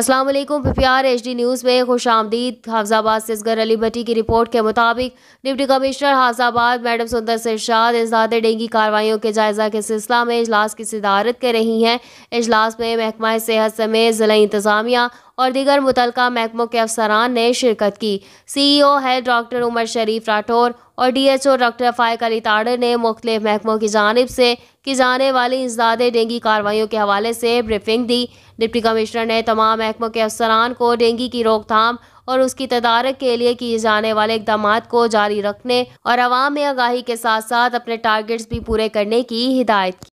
Aslam PPR H D news में खुश आमदीद हाफजाबाद से असगर अली भट्टी की रिपोर्ट के मुताबिक डिप्टी कमिश्नर हाफजाबाद मैडम सुंदर सिरशाद इजाद डेंगी कार्रवाइयों के जायजा के सिलसिला में इजलास की सदारत कर रही हैं इजलास में महकमा सेहत समेत ज़िला इंतजामिया और दीगर मुतल महकमों के अफसरान ने शिरकत की सीईओ e है डॉक्टर उमर शरीफ राठौर और डीएचओ डॉक्टर फायक अली ताड़े ने मुख्त महकमों की जानब से की जाने वाली इंसदाद डेंगी कार्रवाइयों के हवाले से ब्रीफिंग दी डिप्टी कमिश्नर ने तमाम महकमों के अफसरान को डेंगी की रोकथाम और उसकी तदारक के लिए किए जाने वाले इकदाम को जारी रखने और आवाम में आगाही के साथ साथ अपने टारगेट्स भी पूरे करने की हिदायत की